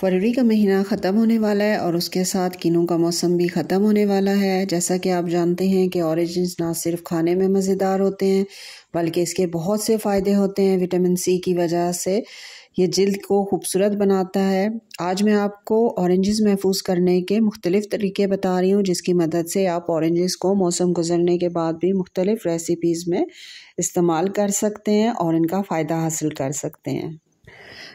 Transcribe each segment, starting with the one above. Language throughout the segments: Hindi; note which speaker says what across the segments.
Speaker 1: फरवरी का महीना ख़त्म होने वाला है और उसके साथ किनों का मौसम भी ख़त्म होने वाला है जैसा कि आप जानते हैं कि ऑरिजिन्स ना सिर्फ खाने में मज़ेदार होते हैं बल्कि इसके बहुत से फ़ायदे होते हैं विटामिन सी की वजह से ये जल्द को खूबसूरत बनाता है आज मैं आपको औरेंजेस महफूज करने के मुख्तलिफ़ तरीके बता रही हूँ जिसकी मदद से आप औरेंजेस को मौसम गुजरने के बाद भी मुख्तलिफ़ रेसिपीज़ में इस्तेमाल कर सकते हैं और इनका फ़ायदा हासिल कर सकते हैं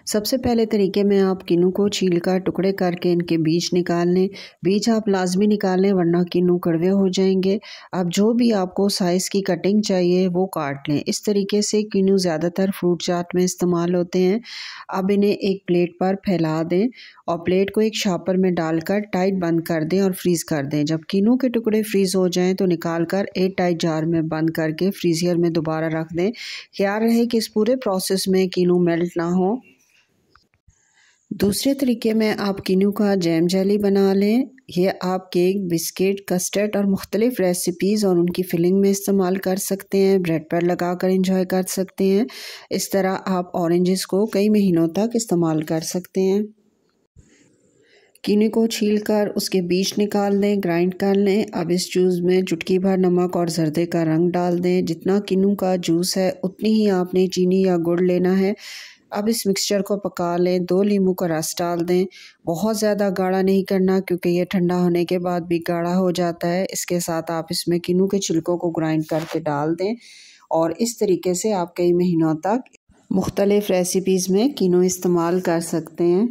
Speaker 1: सबसे पहले तरीके में आप किनू को छील कर टुकड़े करके इनके बीज निकाल लें बीज आप लाजमी निकाल लें वरना किनू कड़वे हो जाएंगे अब जो भी आपको साइज़ की कटिंग चाहिए वो काट लें इस तरीके से किनू ज़्यादातर फ्रूट चाट में इस्तेमाल होते हैं अब इन्हें एक प्लेट पर फैला दें और प्लेट को एक शापर में डालकर टाइट बंद कर दें और फ्रीज़ कर दें जब किनू के टुकड़े फ्रीज़ हो जाएँ तो निकाल कर एयर टाइट जार में बंद करके फ्रीज़र में दोबारा रख दें ख्याल रहे कि इस पूरे प्रोसेस में किनू मेल्ट ना हो दूसरे तरीके में आप किनू का जैम जेली बना लें यह आप केक बिस्किट कस्टर्ड और मुख्तलिफ रेसिपीज़ और उनकी फिलिंग में इस्तेमाल कर सकते हैं ब्रेड पर लगा कर इंजॉय कर सकते हैं इस तरह आप ऑरेंजेस को कई महीनों तक इस्तेमाल कर सकते हैं किनू को छील कर उसके बीज निकाल दें ग्राइंड कर लें अब इस जूस में चुटकी भर नमक और जर्दे का रंग डाल दें जितना किनू का जूस है उतनी ही आपने चीनी या गुड़ लेना है अब इस मिक्सचर को पका लें दो नींबू का रस डाल दें बहुत ज़्यादा गाढ़ा नहीं करना क्योंकि ये ठंडा होने के बाद भी गाढ़ा हो जाता है इसके साथ आप इसमें किनू के छिलकों को ग्राइंड करके डाल दें और इस तरीके से आप कई महीनों तक मुख्तलिफ़ रेसिपीज़ में किनू इस्तेमाल कर सकते हैं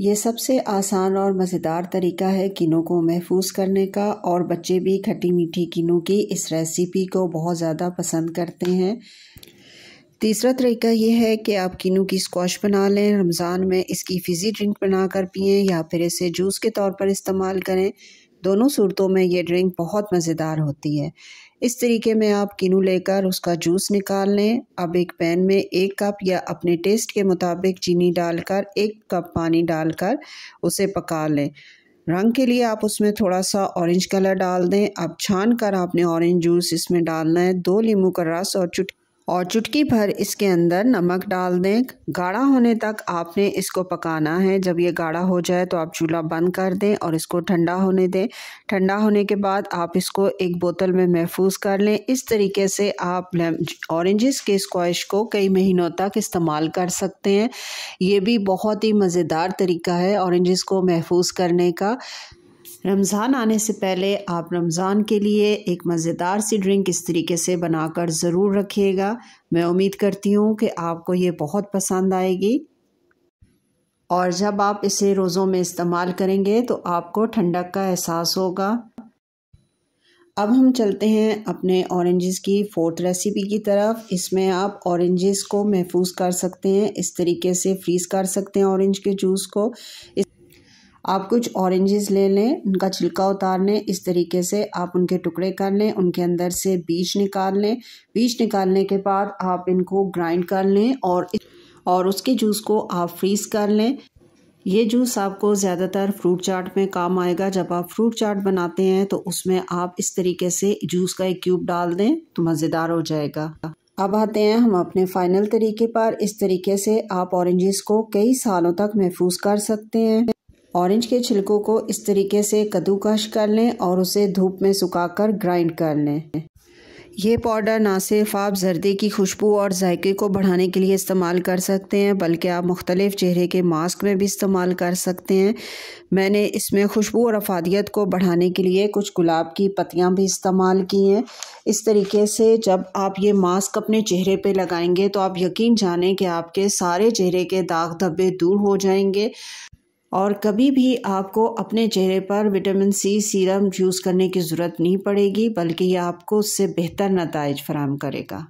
Speaker 1: ये सबसे आसान और मज़ेदार तरीका है किनों को महफूज करने का और बच्चे भी खट्टी मीठी किनों की इस रेसिपी को बहुत ज़्यादा पसंद करते हैं तीसरा तरीका ये है कि आप किनू की स्क्वाश बना लें रमज़ान में इसकी फिज़ी ड्रिंक बना कर पिएँ या फिर इसे जूस के तौर पर इस्तेमाल करें दोनों सूरतों में ये ड्रिंक बहुत मज़ेदार होती है इस तरीके में आप किनू लेकर उसका जूस निकाल लें अब एक पैन में एक कप या अपने टेस्ट के मुताबिक चीनी डालकर एक कप पानी डालकर उसे पका लें रंग के लिए आप उसमें थोड़ा सा ऑरेंज कलर डाल दें अब छान कर आपने ऑरेंज जूस इसमें डालना है दो नींबू का रस और चुट और चुटकी भर इसके अंदर नमक डाल दें गाढ़ा होने तक आपने इसको पकाना है जब ये गाढ़ा हो जाए तो आप चूल्हा बंद कर दें और इसको ठंडा होने दें ठंडा होने के बाद आप इसको एक बोतल में महफूज कर लें इस तरीके से आप ऑरेंजेस के स्क्वाश को कई महीनों तक इस्तेमाल कर सकते हैं ये भी बहुत ही मज़ेदार तरीका है ऑरेंजेस को महफूज करने का रमज़ान आने से पहले आप रमज़ान के लिए एक मज़ेदार सी ड्रिंक इस तरीके से बनाकर ज़रूर रखिएगा मैं उम्मीद करती हूँ कि आपको ये बहुत पसंद आएगी और जब आप इसे रोज़ों में इस्तेमाल करेंगे तो आपको ठंडक का एहसास होगा अब हम चलते हैं अपने ऑरेंजेस की फोर्थ रेसिपी की तरफ इसमें आप ऑरेंजेस को महफूज कर सकते हैं इस तरीके से फ्रीज़ कर सकते हैं ऑरेंज के जूस को इस आप कुछ ऑरेंजेस ले लें उनका छिलका उतार लें इस तरीके से आप उनके टुकड़े कर लें उनके अंदर से बीज निकाल लें बीज निकालने के बाद आप इनको ग्राइंड कर लें और और उसके जूस को आप फ्रीज़ कर लें ये जूस आपको ज़्यादातर फ्रूट चाट में काम आएगा जब आप फ्रूट चाट बनाते हैं तो उसमें आप इस तरीके से जूस का एक क्यूब डाल दें तो मज़ेदार हो जाएगा अब आते हैं हम अपने फाइनल तरीके पर इस तरीके से आप ऑरेंजेस को कई सालों तक महफूज कर सकते हैं ऑरेंज के छिलकों को इस तरीके से कद्दूकश कर लें और उसे धूप में सुखाकर ग्राइंड कर लें यह पाउडर ना सिर्फ आप जर्दे की खुशबू और जायके को बढ़ाने के लिए इस्तेमाल कर सकते हैं बल्कि आप मुख्तलिफ चेहरे के मास्क में भी इस्तेमाल कर सकते हैं मैंने इसमें खुशबू और अफादियत को बढ़ाने के लिए कुछ गुलाब की पत्तियाँ भी इस्तेमाल की हैं इस तरीके से जब आप ये मास्क अपने चेहरे पर लगाएंगे तो आप यकीन जानें कि आपके सारे चेहरे के दाग धब्बे दूर हो जाएंगे और कभी भी आपको अपने चेहरे पर विटामिन सी सीरम यूज़ करने की ज़रूरत नहीं पड़ेगी बल्कि ये आपको उससे बेहतर नतज फराम करेगा